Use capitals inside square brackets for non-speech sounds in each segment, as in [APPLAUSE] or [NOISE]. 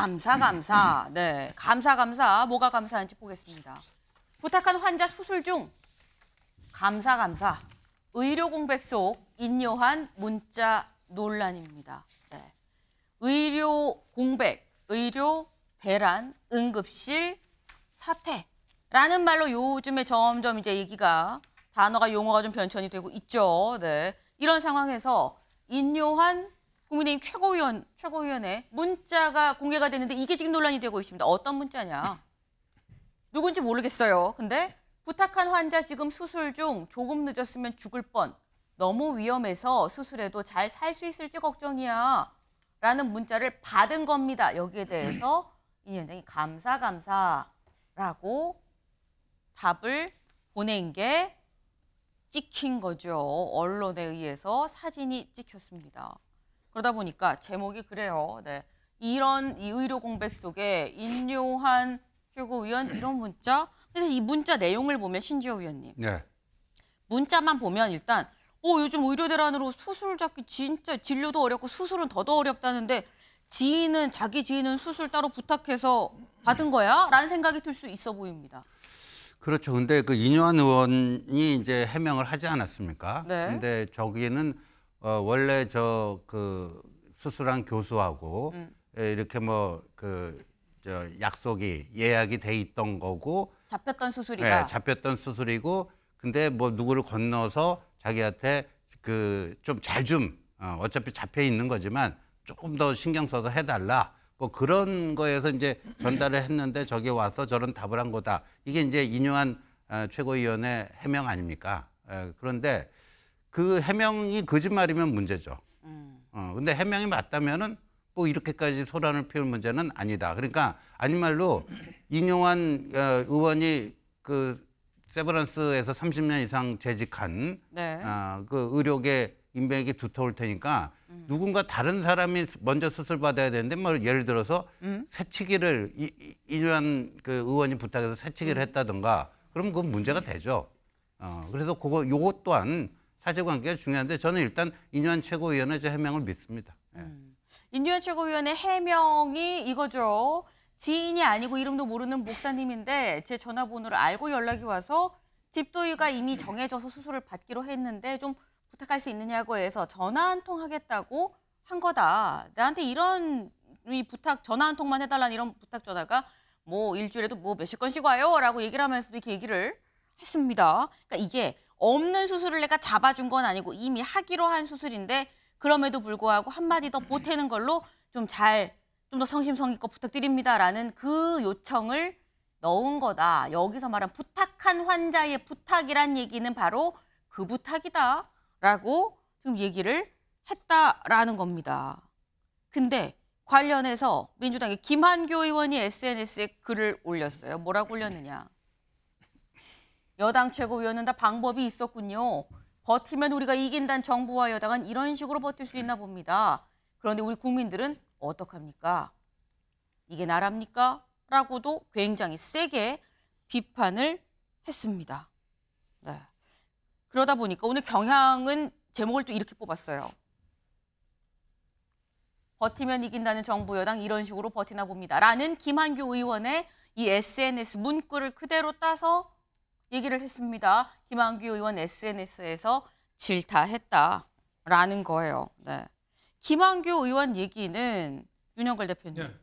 감사 감사. 네. 감사 감사. 뭐가 감사한지 보겠습니다. 부탁한 환자 수술 중 감사 감사. 의료 공백 속 인요한 문자 논란입니다. 네. 의료 공백, 의료 대란, 응급실 사태라는 말로 요즘에 점점 이제 얘기가 단어가 용어가 좀 변천이 되고 있죠. 네. 이런 상황에서 인요한 국민의힘 최고위원 최고위원회 문자가 공개가 됐는데 이게 지금 논란이 되고 있습니다. 어떤 문자냐? 누군지 모르겠어요. 근데 부탁한 환자 지금 수술 중 조금 늦었으면 죽을 뻔. 너무 위험해서 수술해도 잘 살 수 있을지 걱정이야. 라는 문자를 받은 겁니다. 여기에 대해서 [CLEARS THROAT] 이 위원장이 감사 감사라고 답을 보낸 게 찍힌 거죠. 언론에 의해서 사진이 찍혔습니다. 그러다 보니까 제목이 그래요. 네. 이런 이 의료 공백 속에 인요한 최고위원 이런 문자. 그래서 이 문자 내용을 보면 신지호 위원님. 네. 문자만 보면 일단 오 어, 요즘 의료 대란으로 수술 잡기 진짜 진료도 어렵고 수술은 더더 어렵다는데 지인은 자기 지인은 수술 따로 부탁해서 받은 거야? 라는 생각이 들 수 있어 보입니다. 그렇죠. 근데 그 인요한 의원이 이제 해명을 하지 않았습니까? 네. 근데 저기에는 어, 원래 저 그 수술한 교수하고 음. 예, 이렇게 뭐그저 약속이 예약이 돼 있던 거고 잡혔던 수술이다. 네, 잡혔던 수술이고 근데 뭐 누구를 건너서 자기한테 그 좀 잘좀 좀, 어, 어차피 잡혀 있는 거지만 조금 더 신경 써서 해달라. 뭐 그런 거에서 이제 전달을 했는데 저기 와서 저런 답을 한 거다. 이게 이제 인용한 어, 최고위원회 해명 아닙니까? 에, 예, 그런데 그 해명이 거짓말이면 문제죠. 음. 어, 근데 해명이 맞다면은 뭐 이렇게까지 소란을 피울 문제는 아니다. 그러니까 아니 말로 인용한 어, 의원이 그 세브란스에서 30년 이상 재직한 네. 어, 그 의료계 인맥이 두터울 테니까 음. 누군가 다른 사람이 먼저 수술 받아야 되는데 뭐 예를 들어서 음? 새치기를 인용한 그 의원이 부탁해서 새치기를 음. 했다든가 그럼 그건 문제가 네. 되죠. 어, 그래서 그거 요것 또한 사실관계가 중요한데 저는 일단 인유한 최고위원의 해명을 믿습니다. 예. 음. 인유한 최고위원의 해명이 이거죠. 지인이 아니고 이름도 모르는 목사님인데 제 전화번호를 알고 연락이 와서 집도위가 이미 정해져서 수술을 받기로 했는데 좀 부탁할 수 있느냐고 해서 전화 한 통 하겠다고 한 거다. 나한테 이런 이 부탁 전화 한 통만 해달라는 이런 부탁 전화가 뭐 일주일에도 뭐 몇십 건씩 와요라고 얘기를 하면서도 이렇게 얘기를 했습니다. 그러니까 이게 없는 수술을 내가 잡아준 건 아니고 이미 하기로 한 수술인데 그럼에도 불구하고 한마디 더 보태는 걸로 좀 잘 좀 더 성심성의껏 부탁드립니다라는 그 요청을 넣은 거다. 여기서 말한 부탁한 환자의 부탁이란 얘기는 바로 그 부탁이다라고 지금 얘기를 했다라는 겁니다. 근데 관련해서 민주당의 김한교 의원이 SNS에 글을 올렸어요. 뭐라고 올렸느냐. 여당 최고위원은 다 방법이 있었군요. 버티면 우리가 이긴다는 정부와 여당은 이런 식으로 버틸 수 있나 봅니다. 그런데 우리 국민들은 어떡합니까? 이게 나랍니까? 라고도 굉장히 세게 비판을 했습니다. 네. 그러다 보니까 오늘 경향은 제목을 또 이렇게 뽑았어요. 버티면 이긴다는 정부 여당 이런 식으로 버티나 봅니다. 라는 김한규 의원의 이 SNS 문구를 그대로 따서 얘기를 했습니다. 김한규 의원 SNS에서 질타했다라는 거예요. 네. 김한규 의원 얘기는 윤영걸 대표님. 네.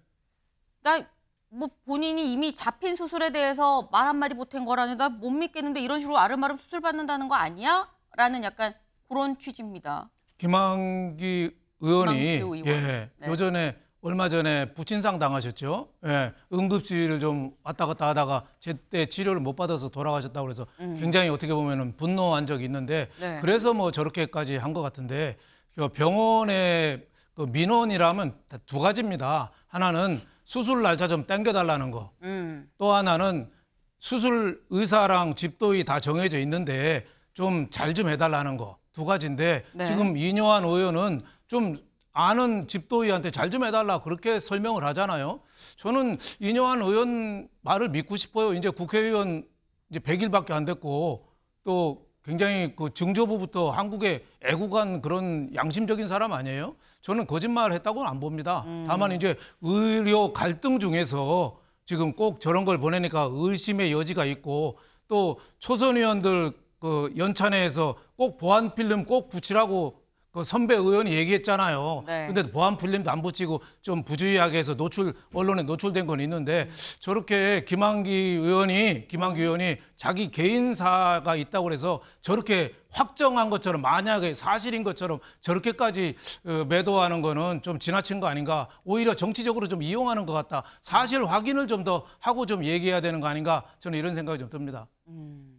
나뭐 본인이 이미 잡힌 수술에 대해서 말 한마디 못한 거라는 나못 믿겠는데 이런 식으로 아름아름 수술 받는다는 거 아니야? 라는 약간 그런 취지입니다. 김한기 의원이 김한규 의원. 예, 네. 요전에 얼마 전에 부친상 당하셨죠? 예, 응급실을 좀 왔다 갔다 하다가 제때 치료를 못 받아서 돌아가셨다고 그래서 음. 굉장히 어떻게 보면 분노한 적이 있는데 네. 그래서 뭐 저렇게까지 한 것 같은데 그 병원의 그 민원이라면 두 가지입니다. 하나는 수술 날짜 좀 땡겨달라는 거. 음. 또 하나는 수술 의사랑 집도의 다 정해져 있는데 좀 잘좀 좀 해달라는 거. 두 가지인데 네. 지금 이뇨한 의원은 좀 아는 집도의한테 잘 좀 해달라 그렇게 설명을 하잖아요. 저는 이뇨한 의원 말을 믿고 싶어요. 이제 국회의원 이제 100일밖에 안 됐고 또 굉장히 그 증조부부터 한국에 애국한 그런 양심적인 사람 아니에요? 저는 거짓말 을 했다고는 안 봅니다. 음. 다만 이제 의료 갈등 중에서 지금 꼭 저런 걸 보내니까 의심의 여지가 있고 또 초선 의원들 그 연찬회에서 꼭 보안 필름 꼭 붙이라고 그 선배 의원이 얘기했잖아요. 그런데 네. 보안 필름도 안 붙이고 좀 부주의하게 해서 노출 언론에 노출된 건 있는데 음. 저렇게 김한기 의원이 김한기 의원이 자기 개인사가 있다고 그래서 저렇게 확정한 것처럼 만약에 사실인 것처럼 저렇게까지 어, 매도하는 거는 좀 지나친 거 아닌가 오히려 정치적으로 좀 이용하는 것 같다 사실 확인을 좀 더 하고 좀 얘기해야 되는 거 아닌가 저는 이런 생각이 좀 듭니다. 음.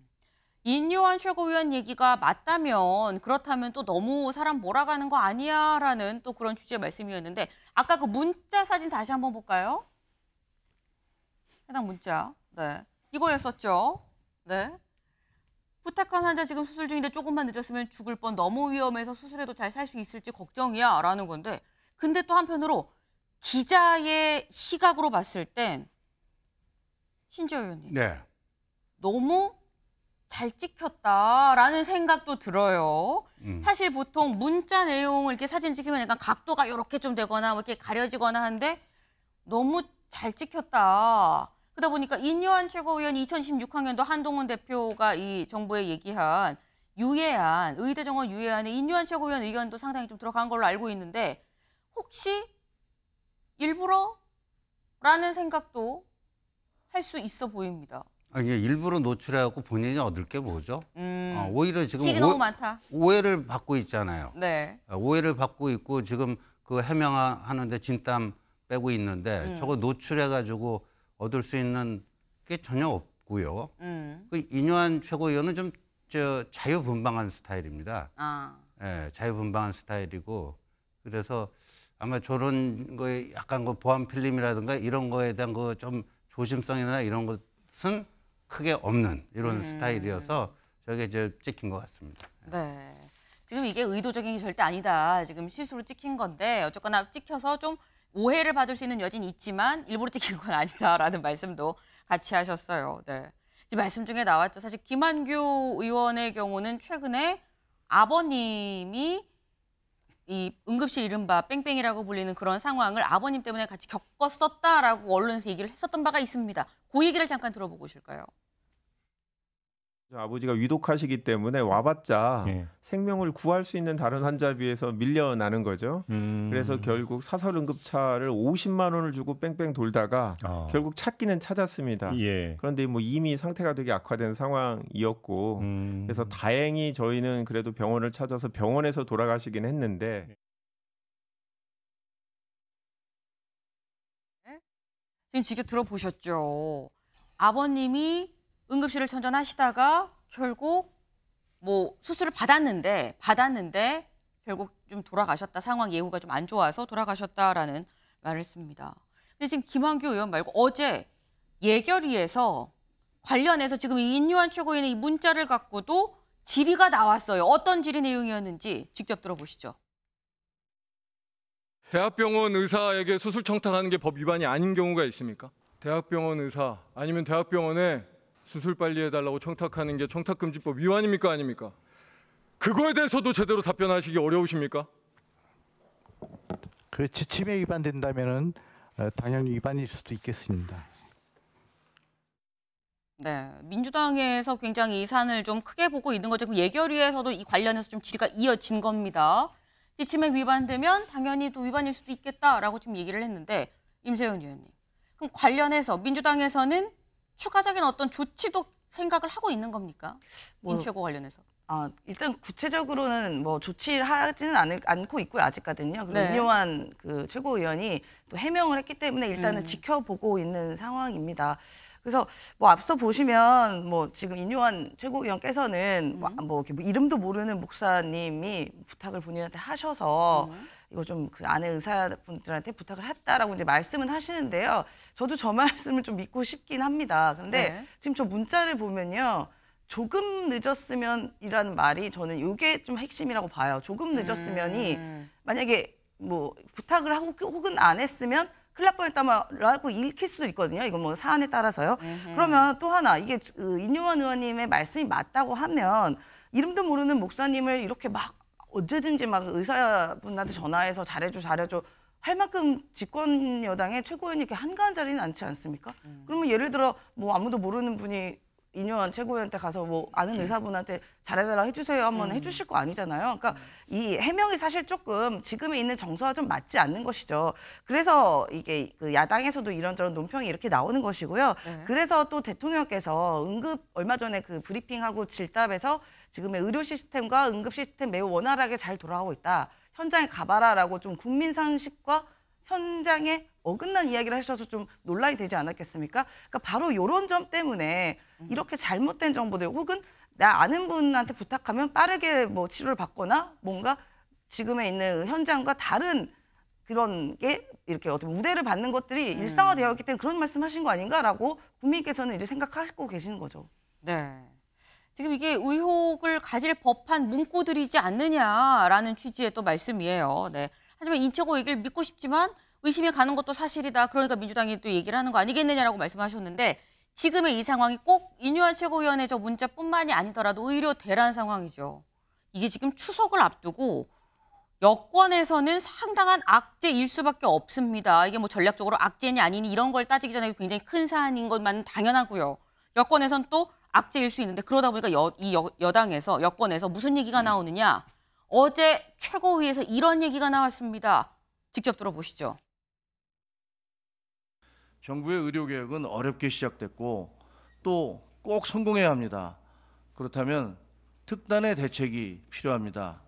인요한 최고위원 얘기가 맞다면 그렇다면 또 너무 사람 몰아가는 거 아니야 라는 또 그런 취지의 말씀이었는데 아까 그 문자 사진 다시 한번 볼까요? 해당 문자. 네. 이거였었죠. 네. 부탁한 환자 지금 수술 중인데 조금만 늦었으면 죽을 뻔 너무 위험해서 수술해도 잘 살 수 있을지 걱정이야 라는 건데 근데 또 한편으로 기자의 시각으로 봤을 땐 신재 의원님. 네. 너무 잘 찍혔다라는 생각도 들어요. 음. 사실 보통 문자 내용을 이렇게 사진 찍으면 약간 각도가 이렇게 좀 되거나 뭐 이렇게 가려지거나 하는데 너무 잘 찍혔다. 그러다 보니까 인요한 최고위원 2016학년도 한동훈 대표가 이 정부에 얘기한 유예안, 의대정원 유예안에 인요한 최고위원 의견도 상당히 좀 들어간 걸로 알고 있는데 혹시 일부러? 라는 생각도 할 수 있어 보입니다. 아니 일부러 노출하고 본인이 얻을 게 뭐죠? 음, 어, 오히려 지금 실이 너무 많다. 오해를 받고 있잖아요. 네. 어, 오해를 받고 있고 지금 그 해명하는데 진땀 빼고 있는데 음. 저거 노출해가지고 얻을 수 있는 게 전혀 없고요. 음. 그인뇨한 최고위원은 좀 저 자유분방한 스타일입니다. 아. 예, 자유분방한 스타일이고 그래서 아마 저런 거에 약간 그 보안 필름이라든가 이런 거에 대한 그 좀 조심성이나 이런 것은 크게 없는 이런 음. 스타일이어서 저게 이제 찍힌 것 같습니다. 네. 지금 이게 의도적인 게 절대 아니다. 지금 실수로 찍힌 건데 어쨌거나 찍혀서 좀 오해를 받을 수 있는 여진 있지만 일부러 찍힌 건 아니다라는 [LAUGHS] 말씀도 같이 하셨어요. 네. 지금 말씀 중에 나왔죠. 사실 김한규 의원의 경우는 최근에 아버님이 이 응급실 이른바 뺑뺑이라고 불리는 그런 상황을 아버님 때문에 같이 겪었었다라고 언론에서 얘기를 했었던 바가 있습니다. 그 얘기를 잠깐 들어보고 오실까요? 아버지가 위독하시기 때문에 와봤자 예. 생명을 구할 수 있는 다른 환자 비해서 밀려나는 거죠. 음. 그래서 결국 사설 응급차를 50만 원을 주고 뺑뺑 돌다가 어. 결국 찾기는 찾았습니다. 예. 그런데 뭐 이미 상태가 되게 악화된 상황이었고 음. 그래서 다행히 저희는 그래도 병원을 찾아서 병원에서 돌아가시긴 했는데 예. 네? 지금 직접 들어보셨죠. 아버님이 응급실을 전전하시다가 결국 뭐 수술을 받았는데 받았는데 결국 좀 돌아가셨다 상황 예후가 좀 안 좋아서 돌아가셨다라는 말을 씁니다. 근데 지금 김한규 의원 말고 어제 예결위에서 관련해서 지금 인류한 최고위원의 문자를 갖고도 질의가 나왔어요. 어떤 질의 내용이었는지 직접 들어보시죠. 대학병원 의사에게 수술 청탁하는 게 법 위반이 아닌 경우가 있습니까? 대학병원 의사 아니면 대학병원에 수술 빨리 해달라고 청탁하는 게 청탁금지법 위반입니까 아닙니까? 그거에 대해서도 제대로 답변하시기 어려우십니까? 그 지침에 위반된다면은 어, 당연히 위반일 수도 있겠습니다. 네, 민주당에서 굉장히 이 산을 좀 크게 보고 있는 거죠. 그 예결위에서도 이 관련해서 좀 질의가 이어진 겁니다. 지침에 위반되면 당연히 또 위반일 수도 있겠다라고 지금 얘기를 했는데 임세훈 의원님, 그럼 관련해서 민주당에서는 추가적인 어떤 조치도 생각을 하고 있는 겁니까? 뭐, 인최고 관련해서. 아, 일단 구체적으로는 뭐 조치를 하지는 않을, 않고 있고요, 아직까지는요. 그리고 네. 윤요한 그 최고위원이 또 해명을 했기 때문에 일단은 음. 지켜보고 있는 상황입니다. 그래서 뭐 앞서 보시면 뭐 지금 인요한 최고위원께서는 뭐 음. 뭐 이렇게 뭐 이름도 모르는 목사님이 부탁을 본인한테 하셔서 음. 이거 좀그 아내 의사분들한테 부탁을 했다라고 이제 말씀은 하시는데요. 저도 저 [LAUGHS] 말씀을 좀 믿고 싶긴 합니다. 그런데 네. 지금 저 문자를 보면요. 조금 늦었으면이라는 말이 저는 이게 좀 핵심이라고 봐요. 조금 늦었으면이 음. 만약에 뭐 부탁을 하고 혹은 안 했으면 큰일 날 뻔했다라고 읽힐 수도 있거든요. 이건 뭐 사안에 따라서요. 으흠. 그러면 또 하나 이게 인용원 그 의원님의 말씀이 맞다고 하면 이름도 모르는 목사님을 이렇게 막 언제든지 막 의사분한테 전화해서 잘해줘 잘해줘 할 만큼 집권 여당의 최고위원이 이렇게 한가한 자리는 않지 않습니까? 음. 그러면 예를 들어 뭐 아무도 모르는 분이 인용한 최고위한테 가서 뭐 아는 음. 의사분한테 잘해달라 해주세요 한번 음. 해주실 거 아니잖아요. 그러니까 음. 이 해명이 사실 조금 지금에 있는 정서와 좀 맞지 않는 것이죠. 그래서 이게 그 야당에서도 이런저런 논평이 이렇게 나오는 것이고요. 네. 그래서 또 대통령께서 응급 얼마 전에 그 브리핑하고 질답에서 지금의 의료 시스템과 응급 시스템 매우 원활하게 잘 돌아가고 있다. 현장에 가봐라라고 좀 국민 상식과 현장에 어긋난 이야기를 하셔서 좀 논란이 되지 않았겠습니까? 그러니까 바로 이런 점 때문에 이렇게 잘못된 정보들 혹은 나 아는 분한테 부탁하면 빠르게 뭐 치료를 받거나 뭔가 지금에 있는 현장과 다른 그런 게 이렇게 어떤 우대를 받는 것들이 음. 일상화되어 있기 때문에 그런 말씀하신 거 아닌가라고 국민께서는 이제 생각하고 계시는 거죠. 네. 지금 이게 의혹을 가질 법한 문구들이지 않느냐라는 취지의 또 말씀이에요. 네. 하지만 인체고 얘기를 믿고 싶지만 의심이 가는 것도 사실이다. 그러니까 민주당이 또 얘기를 하는 거 아니겠느냐라고 말씀하셨는데 지금의 이 상황이 꼭 인유한 최고위원회 저 문자뿐만이 아니더라도 오히려 대란 상황이죠. 이게 지금 추석을 앞두고 여권에서는 상당한 악재일 수밖에 없습니다. 이게 뭐 전략적으로 악재니 아니니 이런 걸 따지기 전에 굉장히 큰 사안인 것만 은 당연하고요. 여권에선 또 악재일 수 있는데 그러다 보니까 여, 이 여, 당에서 여권에서 무슨 얘기가 나오느냐. 어제 최고위에서 이런 얘기가 나왔습니다. 직접 들어보시죠. 정부의 의료개혁은 어렵게 시작됐고 또 꼭 성공해야 합니다. 그렇다면 특단의 대책이 필요합니다.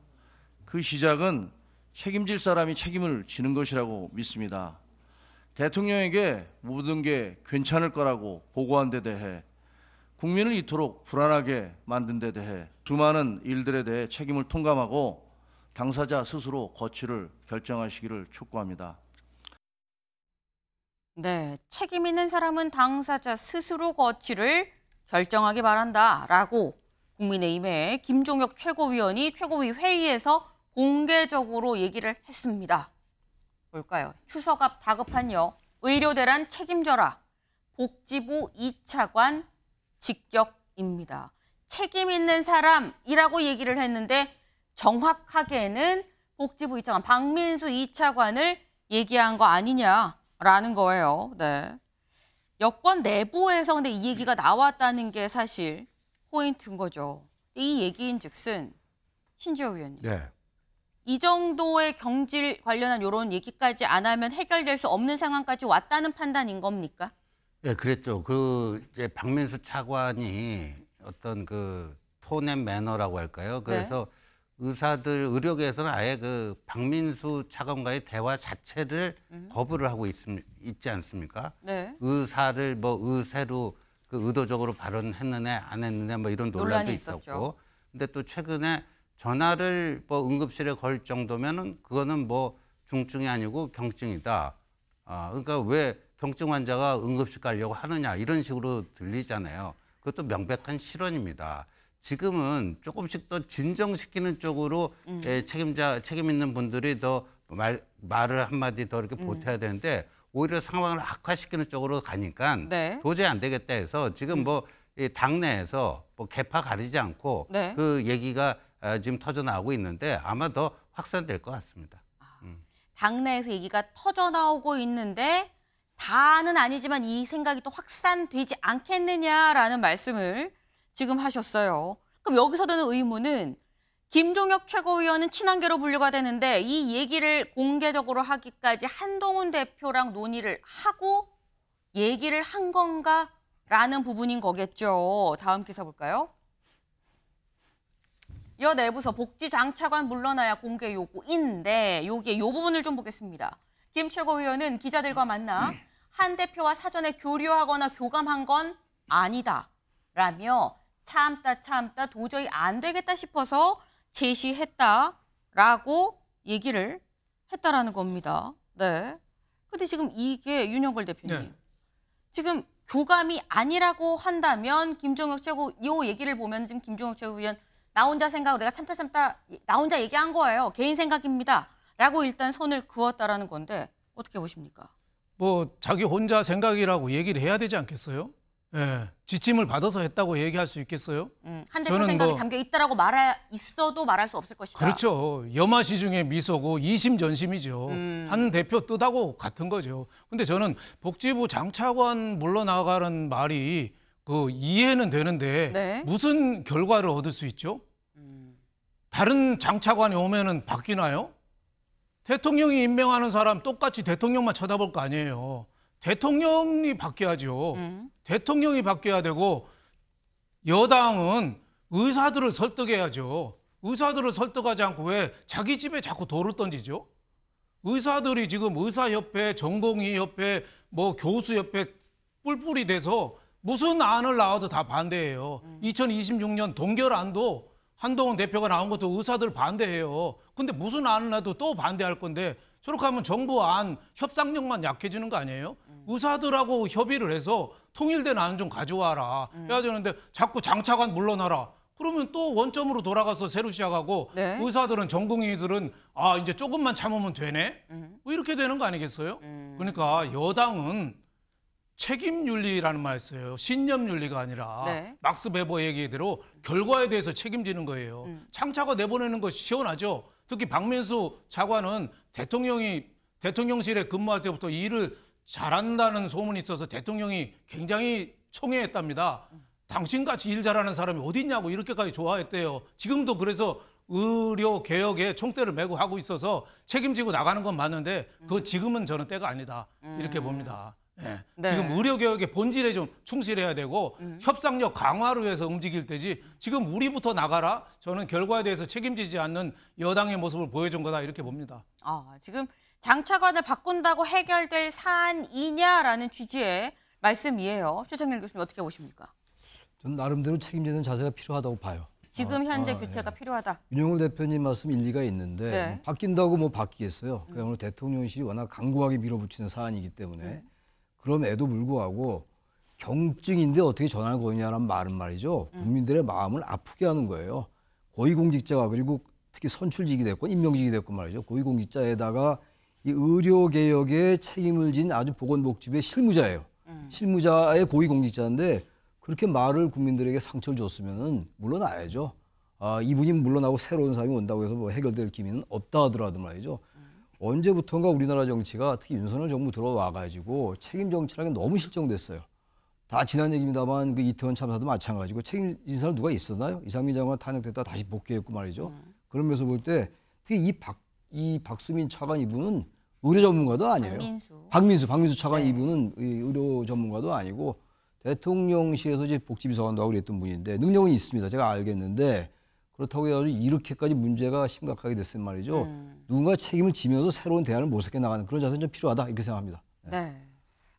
그 시작은 책임질 사람이 책임을 지는 것이라고 믿습니다. 대통령에게 모든 게 괜찮을 거라고 보고한 데 대해 국민을 이토록 불안하게 만든 데 대해 수많은 일들에 대해 책임을 통감하고 당사자 스스로 거취를 결정하시기를 촉구합니다. 네, 책임 있는 사람은 당사자 스스로 거취를 결정하기 바란다라고 국민의힘의 김종혁 최고위원이 최고위 회의에서 공개적으로 얘기를 했습니다. 뭘까요? 추석 앞 다급한요. 의료대란 책임져라. 복지부 2차관 직격입니다. 책임 있는 사람이라고 얘기를 했는데 정확하게는 복지부 2차관 박민수 2차관을 얘기한 거 아니냐라는 거예요. 네. 여권 내부에서 근데 이 얘기가 나왔다는 게 사실 포인트인 거죠. 이 얘기인 즉슨 신지호 위원님. 네. 이 정도의 경질 관련한 이런 얘기까지 안 하면 해결될 수 없는 상황까지 왔다는 판단인 겁니까? 예, 그랬죠. 그 이제 박민수 차관이 어떤 그 톤앤 매너라고 할까요? 네. 그래서 네. 의사들 의료계에서는 아예 그 박민수 차관과의 대화 자체를 음. 거부를 하고 있, 있지 않습니까? 네. 의사를 뭐 의세로 그 의도적으로 발언했느냐 안 했느냐 뭐 이런 논란도 논란이 있었고. 근데 또 최근에 전화를 뭐 응급실에 걸 정도면은 그거는 뭐 중증이 아니고 경증이다. 아, 그러니까 왜 경증 환자가 응급실 가려고 하느냐 이런 식으로 들리잖아요. 그것도 명백한 실언입니다. 지금은 조금씩 더 진정시키는 쪽으로 음. 예, 책임자 책임 있는 분들이 더 말, 말을 한마디 더 이렇게 음. 보태야 되는데 오히려 상황을 악화시키는 쪽으로 가니까 네. 도저히 안 되겠다 해서 지금 음. 뭐이 당내에서 뭐 개파 가리지 않고 네. 그 얘기가 아, 지금 터져 나오고 있는데 아마 더 확산될 것 같습니다. 아, 음. 당내에서 얘기가 터져 나오고 있는데 다는 아니지만 이 생각이 또 확산되지 않겠느냐라는 말씀을 지금 하셨어요. 그럼 여기서 드는 의문은 김종혁 최고위원은 친한계로 분류가 되는데 이 얘기를 공개적으로 하기까지 한동훈 대표랑 논의를 하고 얘기를 한 건가? 라는 부분인 거겠죠. 다음 기사 볼까요? 여 내부서 복지장차관 물러나야 공개 요구인데 요게 요 부분을 좀 보겠습니다. 김 최고위원은 기자들과 만나 네. 한 대표와 사전에 교류하거나 교감한 건 아니다. 라며 참다 참다 도저히 안 되겠다 싶어서 제시했다라고 얘기를 했다라는 겁니다. 네. 근데 지금 이게 윤영걸 대표님. 네. 지금 교감이 아니라고 한다면 김종혁 최고 이 얘기를 보면 지금 김종혁 최고위원 나 혼자 생각 내가 참다 참다 나 혼자 얘기한 거예요. 개인 생각입니다. 라고 일단 선을 그었다라는 건데 어떻게 보십니까? 뭐 자기 혼자 생각이라고 얘기를 해야 되지 않겠어요? 예, 지침을 받아서 했다고 얘기할 수 있겠어요? 음, 한 대표 생각이 뭐, 담겨 있다라고 말하 있어도 말할 수 없을 것이다. 그렇죠. 여마시 중에 미소고 이심전심이죠. 음. 한 대표 뜻하고 같은 거죠. 근데 저는 복지부 장차관 물러나가는 말이 그 이해는 되는데 네. 무슨 결과를 얻을 수 있죠? 음. 다른 장차관이 오면은 바뀌나요? 대통령이 임명하는 사람 똑같이 대통령만 쳐다볼 거 아니에요. 대통령이 바뀌어야죠. 음. 대통령이 바뀌어야 되고 여당은 의사들을 설득해야죠. 의사들을 설득하지 않고 왜 자기 집에 자꾸 돌을 던지죠? 의사들이 지금 의사협회, 전공의협회, 뭐 교수협회 뿔뿔이 돼서 무슨 안을 나와도 다 반대해요. 음. 2026년 동결안도 한동훈 대표가 나온 것도 의사들 반대해요. 근데 무슨 안을 놔도 또 반대할 건데 저렇게 하면 정부 안 협상력만 약해지는 거 아니에요? 음. 의사들하고 협의를 해서 통일된 안 좀 가져와라 음. 해야 되는데 자꾸 장차관 물러나라. 그러면 또 원점으로 돌아가서 새로 시작하고 네. 의사들은 전공의들은 아 이제 조금만 참으면 되네 음. 뭐 이렇게 되는 거 아니겠어요? 그러니까 여당은 책임 윤리라는 말을 써요. 신념 윤리가 아니라 네. 막스 베버 얘기대로 결과에 대해서 책임지는 거예요. 음. 창차가 내보내는 것이 시원하죠. 특히 박민수 차관은 대통령이 대통령실에 근무할 때부터 일을 잘한다는 소문이 있어서 대통령이 굉장히 총애했답니다. 음. 당신같이 일 잘하는 사람이 어디 있냐고 이렇게까지 좋아했대요. 지금도 그래서 의료 개혁에 총대를 메고 하고 있어서 책임지고 나가는 건 맞는데 그건 지금은 저는 때가 아니다. 이렇게 음. 봅니다. 예. 네. 지금 의료 개혁의 본질에 좀 충실해야 되고 음. 협상력 강화를 위해서 움직일 때지 지금 우리부터 나가라 저는 결과에 대해서 책임지지 않는 여당의 모습을 보여준 거다 이렇게 봅니다. 아 지금 장차관을 바꾼다고 해결될 사안이냐라는 취지의 말씀이에요. 최창렬 교수님 어떻게 보십니까? 저는 나름대로 책임지는 자세가 필요하다고 봐요. 지금 어. 현재 아, 교체가 예. 필요하다. 윤영호 대표님 말씀 일리가 있는데 네. 바뀐다고 뭐 바뀌겠어요. 그러니 음. 오늘 대통령실이 워낙 강구하게 밀어붙이는 사안이기 때문에 음. 그럼에도 불구하고 경증인데 어떻게 전환을 거냐라는 말은 말이죠. 음. 국민들의 마음을 아프게 하는 거예요. 고위공직자가 그리고 특히 선출직이 됐고 임명직이 됐고 말이죠. 고위공직자에다가 이의료개혁의 책임을 진 아주 보건복지부의 실무자예요. 음. 실무자의 고위공직자인데 그렇게 말을 국민들에게 상처를 줬으면은 물러나야죠. 아, 이분이 물러나고 새로운 사람이 온다고 해서 뭐 해결될 기미는 없다 하더라도 말이죠. 언제부턴가 우리나라 정치가 특히 윤석열 정부 들어와가지고 책임 정치라는 게 너무 실종됐어요. 다 지난 얘기입니다만 그 이태원 참사도 마찬가지고 책임진 사람 누가 있었나요? 이상민 장관 탄핵됐다 다시 복귀했고 말이죠. 음. 그러면서 볼 때 특히 이 박 이 박수민 차관 이분은 의료 전문가도 아니에요. 박민수 박민수, 박민수 차관 네. 이분은 의료 전문가도 아니고 대통령실에서 이제 복지비서관도 하고 그랬던 분인데 능력은 있습니다. 제가 알겠는데 그렇다고 해가지고 이렇게까지 문제가 심각하게 됐으면 말이죠. 음. 누군가 책임을 지면서 새로운 대안을 모색해 나가는 그런 자세는 좀 필요하다 이렇게 생각합니다. 네. 네.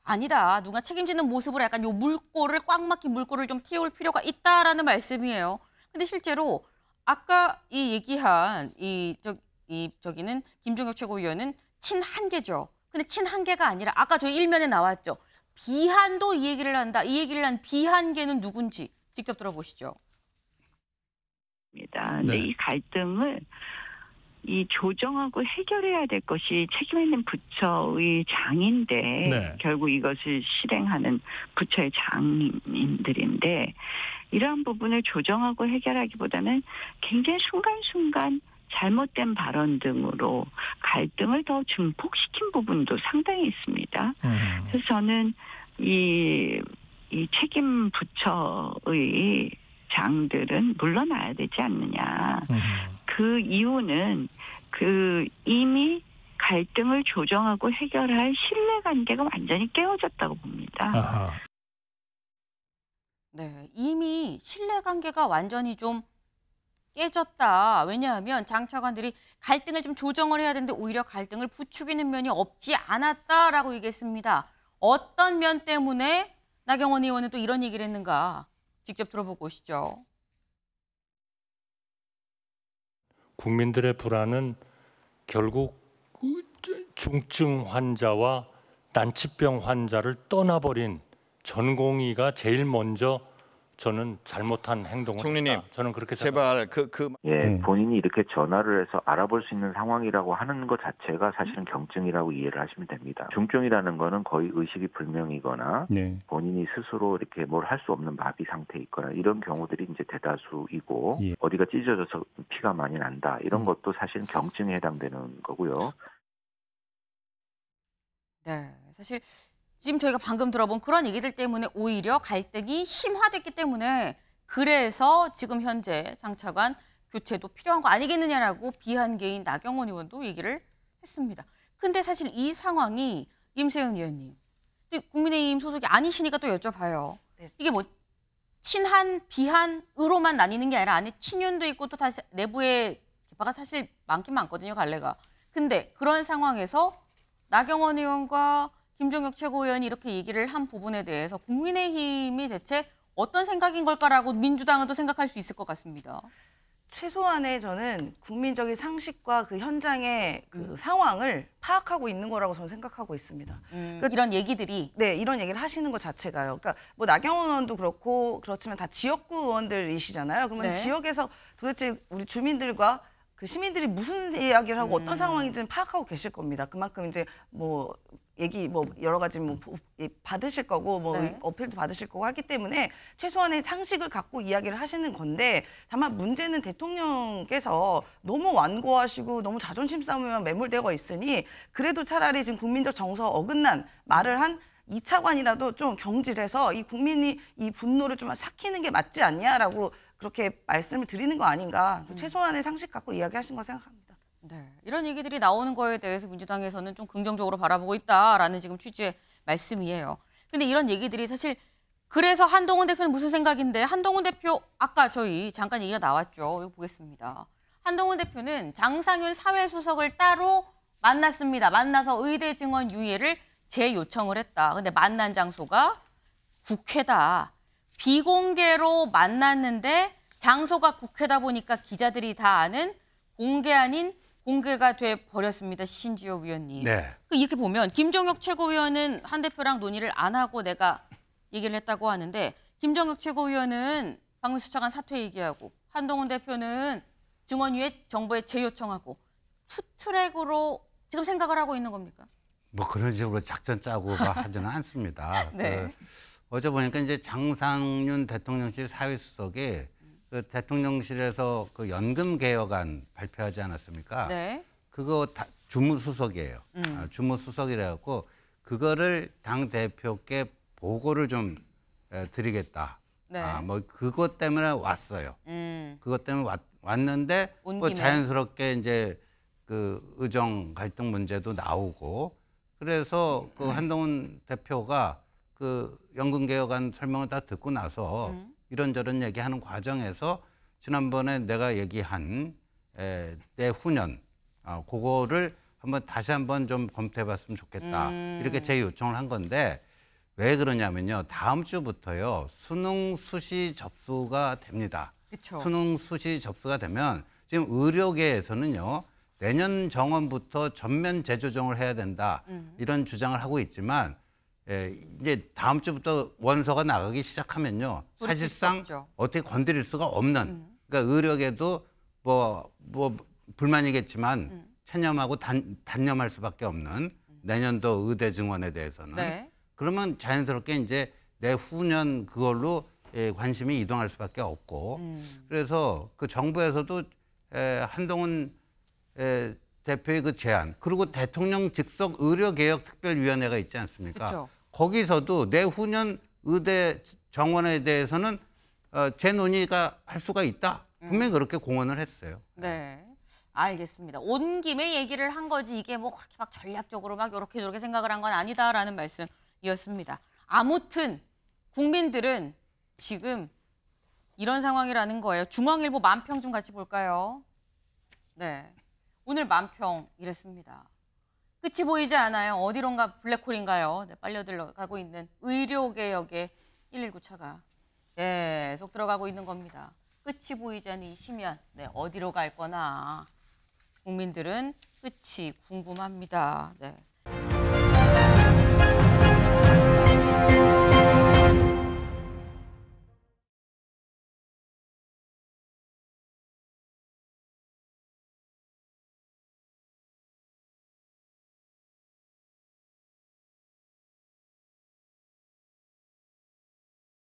아니다. 누가 책임지는 모습으로 약간 요 물꼬를 꽉 막힌 물꼬를 좀 틔울 필요가 있다라는 말씀이에요. 근데 실제로 아까 이 얘기한 이, 저, 이 저기는 김종혁 최고위원은 친한계죠. 근데 친한계가 아니라 아까 저 일면에 나왔죠. 비한도 이 얘기를 한다. 이 얘기를 한 비한계는 누군지 직접 들어보시죠. 있습니다. 근데 네. 이 갈등을 이 조정하고 해결해야 될 것이 책임 있는 부처의 장인데 네. 결국 이것을 실행하는 부처의 장인들인데 이러한 부분을 조정하고 해결하기보다는 굉장히 순간순간 잘못된 발언 등으로 갈등을 더 증폭시킨 부분도 상당히 있습니다. 음. 그래서 저는 이, 이 책임 부처의 장들은 물러나야 되지 않느냐. 음. 그 이유는 그 이미 갈등을 조정하고 해결할 신뢰 관계가 완전히 깨어졌다고 봅니다. 아하. 네, 이미 신뢰 관계가 완전히 좀 깨졌다. 왜냐하면 장 차관들이 갈등을 좀 조정을 해야 되는데 오히려 갈등을 부추기는 면이 없지 않았다라고 얘기했습니다. 어떤 면 때문에 나경원 의원은 또 이런 얘기를 했는가? 직접 들어보고 오시죠. 국민들의 불안은 결국 중증 환자와 난치병 환자를 떠나버린 전공의가 제일 먼저 저는 잘못한 행동을 총리님, 했다. 저는 그렇게 제발 그그 그 예, 음. 본인이 이렇게 전화를 해서 알아볼 수 있는 상황이라고 하는 것 자체가 사실은 경증이라고 이해를 하시면 됩니다. 중증이라는 거는 거의 의식이 불명이거나 네. 본인이 스스로 이렇게 뭘 할 수 없는 마비 상태에 있거나 이런 경우들이 이제 대다수이고 예. 어디가 찢어져서 피가 많이 난다 이런 음. 것도 사실은 경증에 해당되는 거고요. 네, 사실 지금 저희가 방금 들어본 그런 얘기들 때문에 오히려 갈등이 심화됐기 때문에 그래서 지금 현재 장차관 교체도 필요한 거 아니겠느냐라고 비한개인 나경원 의원도 얘기를 했습니다. 근데 사실 이 상황이 임세윤 의원님, 국민의힘 소속이 아니시니까 또 여쭤봐요. 네. 이게 뭐 친한 비한으로만 나뉘는 게 아니라 안에 친윤도 있고 또 다시 내부에 개파가 사실 많긴 많거든요 갈래가. 근데 그런 상황에서 나경원 의원과 김종혁 최고위원이 이렇게 얘기를 한 부분에 대해서 국민의힘이 대체 어떤 생각인 걸까라고 민주당은또 생각할 수 있을 것 같습니다. 최소한의 저는 국민적인 상식과 그 현장의 그 음. 상황을 파악하고 있는 거라고 저는 생각하고 있습니다. 음, 그 이런 얘기들이 네 이런 얘기를 하시는 것 자체가요. 그러니까 뭐 나경원 의원도 그렇고 그렇지만 다 지역구 의원들이시잖아요. 그러면 네. 지역에서 도대체 우리 주민들과 그 시민들이 무슨 이야기를 하고 어떤 음. 상황인지는 파악하고 계실 겁니다. 그만큼 이제 뭐 얘기 뭐 여러 가지 뭐 받으실 거고 뭐 네. 어필도 받으실 거고 하기 때문에 최소한의 상식을 갖고 이야기를 하시는 건데 다만 문제는 대통령께서 너무 완고하시고 너무 자존심 싸움에만 매몰되고 있으니 그래도 차라리 지금 국민적 정서 어긋난 말을 한2차관이라도좀 경질해서 이 국민이 이 분노를 좀 삭히는 게 맞지 않냐라고 그렇게 말씀을 드리는 거 아닌가 음. 최소한의 상식 갖고 이야기하신 거 생각합니다. 네, 이런 얘기들이 나오는 거에 대해서 민주당에서는 좀 긍정적으로 바라보고 있다라는 지금 취지의 말씀이에요. 근데 이런 얘기들이 사실 그래서 한동훈 대표는 무슨 생각인데 한동훈 대표 아까 저희 잠깐 얘기가 나왔죠. 이거 보겠습니다. 한동훈 대표는 장상윤 사회수석을 따로 만났습니다. 만나서 의대 증언 유예를 재요청을 했다. 근데 만난 장소가 국회다. 비공개로 만났는데 장소가 국회다 보니까 기자들이 다 아는 공개 아닌 공개가 돼 버렸습니다. 신지호 위원님. 네. 그 이렇게 보면 김정혁 최고위원은 한 대표랑 논의를 안 하고 내가 얘기를 했다고 하는데 김정혁 최고위원은 박문수 차관 사퇴 얘기하고 한동훈 대표는 증언위에 정부에 재요청하고 투트랙으로 지금 생각을 하고 있는 겁니까? 뭐 그런 식으로 작전 짜고 하지는 않습니다. [LAUGHS] 네. 그 어제 보니까 이제 장상윤 대통령실 사회수석이 그 대통령실에서 그 연금 개혁안 발표하지 않았습니까? 네. 그거 다 주무수석이에요. 음. 아, 주무수석이라 갖고 그거를 당 대표께 보고를 좀 에, 드리겠다. 네. 아, 뭐 그것 때문에 왔어요. 음. 그것 때문에 왔, 왔는데 뭐 자연스럽게 이제 그 의정 갈등 문제도 나오고 그래서 그 음. 한동훈 대표가 그 연금 개혁안 설명을 다 듣고 나서 음. 이런저런 얘기하는 과정에서 지난번에 내가 얘기한 에, 내후년 어, 그거를 한번 다시 한번 좀 검토해봤으면 좋겠다 음. 이렇게 제 요청을 한 건데 왜 그러냐면요 다음 주부터요 수능 수시 접수가 됩니다. 그쵸. 수능 수시 접수가 되면 지금 의료계에서는요 내년 정원부터 전면 재조정을 해야 된다 음. 이런 주장을 하고 있지만 예, 이제 다음 주부터 원서가 나가기 시작하면요. 사실상 어떻게 건드릴 수가 없는. 음. 그러니까 의료계도 뭐, 뭐 불만이겠지만 음. 체념하고 단, 단념할 수밖에 없는 내년도 의대 증원에 대해서는. 네. 그러면 자연스럽게 이제 내 후년 그걸로 예, 관심이 이동할 수밖에 없고. 음. 그래서 그 정부에서도 에, 예, 한동훈 에, 예, 대표의 그 제안 그리고 대통령 직속 의료개혁특별위원회가 있지 않습니까? 그쵸. 거기서도 내후년 의대 정원에 대해서는 어, 제논의가할 수가 있다. 음. 분명히 그렇게 공언을 했어요. 네. 알겠습니다. 온 김에 얘기를 한 거지 이게 뭐 그렇게 막 전략적으로 막 이렇게 저렇게 생각을 한 건 아니다라는 말씀이었습니다. 아무튼 국민들은 지금 이런 상황이라는 거예요. 중앙일보 만평 좀 같이 볼까요? 네. 오늘 만평 이랬습니다. 끝이 보이지 않아요. 어디론가 블랙홀인가요? 네, 빨려 들어가고 있는 의료개혁의 119차가 계속 예, 들어가고 있는 겁니다. 끝이 보이지 않는 이 심연, 네, 어디로 갈 거나 국민들은 끝이 궁금합니다. 네.